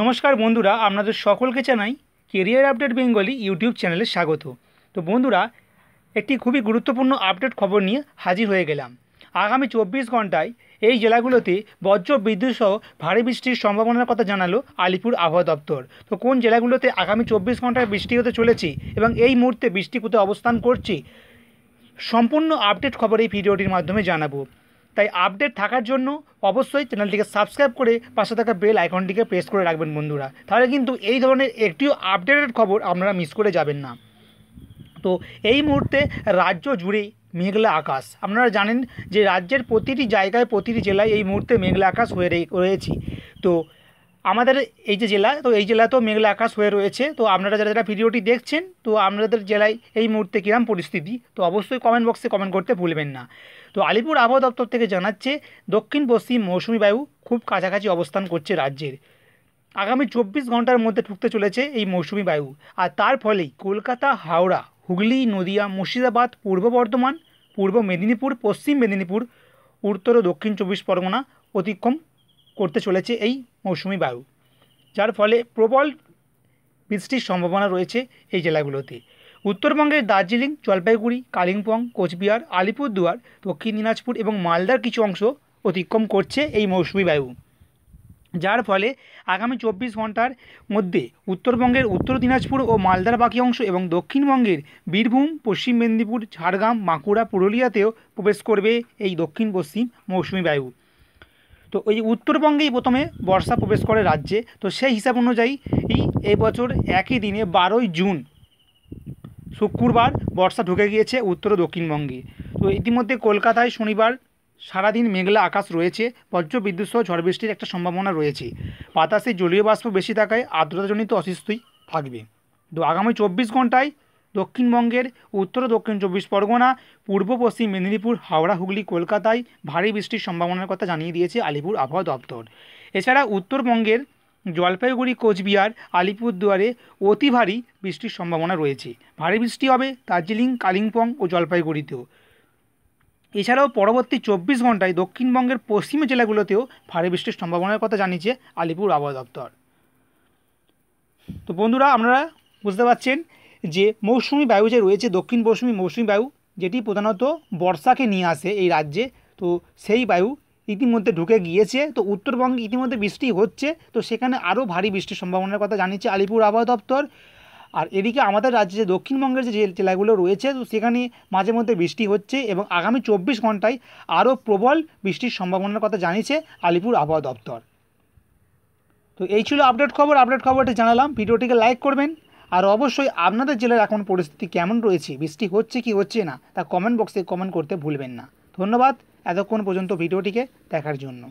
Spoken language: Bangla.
নমস্কার বন্ধুরা আপনাদের সকলকে জানাই কেরিয়ার আপডেট বেঙ্গলি ইউটিউব চ্যানেলে স্বাগত তো বন্ধুরা একটি খুবই গুরুত্বপূর্ণ আপডেট খবর নিয়ে হাজির হয়ে গেলাম আগামী চব্বিশ ঘন্টায় এই জেলাগুলোতে বজ্র বিদ্যুৎ সহ ভারী বৃষ্টির সম্ভাবনার কথা জানালো আলিপুর আবহাওয়া দপ্তর তো কোন জেলাগুলোতে আগামী চব্বিশ ঘন্টায় বৃষ্টি হতে চলেছে এবং এই মুহূর্তে বৃষ্টি কোথায় অবস্থান করছে সম্পূর্ণ আপডেট খবর এই ভিডিওটির মাধ্যমে জানাবো তাই আপডেট থাকার জন্য অবশ্যই চ্যানেলটিকে সাবস্ক্রাইব করে পাশে থাকা বেল আইকনটিকে প্রেস করে রাখবেন বন্ধুরা তাহলে কিন্তু এই ধরনের একটিও আপডেটের খবর আপনারা মিস করে যাবেন না তো এই মুহূর্তে রাজ্য জুড়েই মেঘলা আকাশ আপনারা জানেন যে রাজ্যের প্রতিটি জায়গায় প্রতিটি জেলায় এই মুহূর্তে মেঘলা আকাশ হয়ে রয়েছে তো আমাদের এই যে জেলা তো এই জেলা তো মেঘলা আকাশ হয়ে রয়েছে তো আপনারা যারা যারা ভিডিওটি দেখছেন তো আপনাদের জেলায় এই মুহূর্তে কীরকম পরিস্থিতি তো অবশ্যই কমেন্ট বক্সে কমেন্ট করতে ভুলবেন না তো আলিপুর আবহাওয়া দপ্তর থেকে জানাচ্ছে দক্ষিণ পশ্চিম মৌসুমি বায়ু খুব কাছাকাছি অবস্থান করছে রাজ্যের আগামী চব্বিশ ঘন্টার মধ্যে ঢুকতে চলেছে এই মৌসুমি বায়ু আর তার ফলেই কলকাতা হাওড়া হুগলি নদিয়া মুর্শিদাবাদ পূর্ব বর্ধমান পূর্ব মেদিনীপুর পশ্চিম মেদিনীপুর উত্তর ও দক্ষিণ চব্বিশ পরগনা অতিক্রম করতে চলেছে এই মৌসুমি বায়ু যার ফলে প্রবল বৃষ্টির সম্ভাবনা রয়েছে এই জেলাগুলোতে উত্তরবঙ্গের দার্জিলিং জলপাইগুড়ি কালিম্পং কোচবিহার আলিপুরদুয়ার দক্ষিণ দিনাজপুর এবং মালদার কিছু অংশ অতিক্রম করছে এই মৌসুমি বায়ু যার ফলে আগামী চব্বিশ ঘন্টার মধ্যে উত্তরবঙ্গের উত্তর দিনাজপুর ও মালদার বাকি অংশ এবং দক্ষিণবঙ্গের বীরভূম পশ্চিম মেদিনীপুর ঝাড়গ্রাম বাঁকুড়া পুরুলিয়াতেও প্রবেশ করবে এই দক্ষিণ পশ্চিম মৌসুমি বায়ু তো এই উত্তরবঙ্গেই প্রথমে বর্ষা প্রবেশ করে রাজ্যে তো সেই হিসাব অনুযায়ী এই বছর একই দিনে বারোই জুন শুক্রবার বর্ষা ঢুকে গিয়েছে উত্তর ও দক্ষিণবঙ্গে তো ইতিমধ্যে কলকাতায় শনিবার সারাদিন মেঘলা আকাশ রয়েছে বজ্রবিদ্যুৎ সহ ঝড় বৃষ্টির একটা সম্ভাবনা রয়েছে বাতাসে জলীয় বাষ্প বেশি থাকায় আর্দ্রতাজনিত অসুস্থই থাকবে তো আগামী চব্বিশ ঘন্টায় দক্ষিণবঙ্গের উত্তর ও দক্ষিণ চব্বিশ পরগনা পূর্ব পশ্চিম মেদিনীপুর হাওড়া হুগলি কলকাতায় ভারী বৃষ্টির সম্ভাবনার কথা জানিয়ে দিয়েছে আলিপুর আবহাওয়া দপ্তর এছাড়া উত্তরবঙ্গের জলপাইগুড়ি কোচবিহার আলিপুরদুয়ারে অতি ভারী বৃষ্টির সম্ভাবনা রয়েছে ভারী বৃষ্টি হবে দার্জিলিং কালিম্পং ও জলপাইগুড়িতেও এছাড়াও পরবর্তী চব্বিশ ঘন্টায় দক্ষিণবঙ্গের পশ্চিমী জেলাগুলোতেও ভারী বৃষ্টির সম্ভাবনার কথা জানিয়েছে আলিপুর আবহাওয়া দপ্তর তো বন্ধুরা আপনারা বুঝতে পারছেন যে মৌসুমি বায়ু যে রয়েছে দক্ষিণ মৌসুমী মৌসুমি বায়ু যেটি প্রধানত বর্ষাকে নিয়ে আসে এই রাজ্যে তো সেই বায়ু ইতিমধ্যে ঢুকে গিয়েছে তো উত্তরবঙ্গে ইতিমধ্যে বৃষ্টি হচ্ছে তো সেখানে আরও ভারী বৃষ্টির সম্ভাবনার কথা জানিয়েছে আলিপুর আবহাওয়া দপ্তর আর এদিকে আমাদের রাজ্যে যে দক্ষিণবঙ্গের যে জেলাগুলো রয়েছে তো সেখানে মাঝে মধ্যে বৃষ্টি হচ্ছে এবং আগামী চব্বিশ ঘন্টায় আরও প্রবল বৃষ্টির সম্ভাবনার কথা জানিয়েছে আলিপুর আবহাওয়া দপ্তর তো এই ছিল আপডেট খবর আপডেট খবরটি জানালাম ভিডিওটিকে লাইক করবেন আর অবশ্যই আপনাদের জেলার এখন পরিস্থিতি কেমন রয়েছে বৃষ্টি হচ্ছে কি হচ্ছে না তা কমেন্ট বক্সে কমেন্ট করতে ভুলবেন না ধন্যবাদ এতক্ষণ পর্যন্ত ভিডিওটিকে দেখার জন্য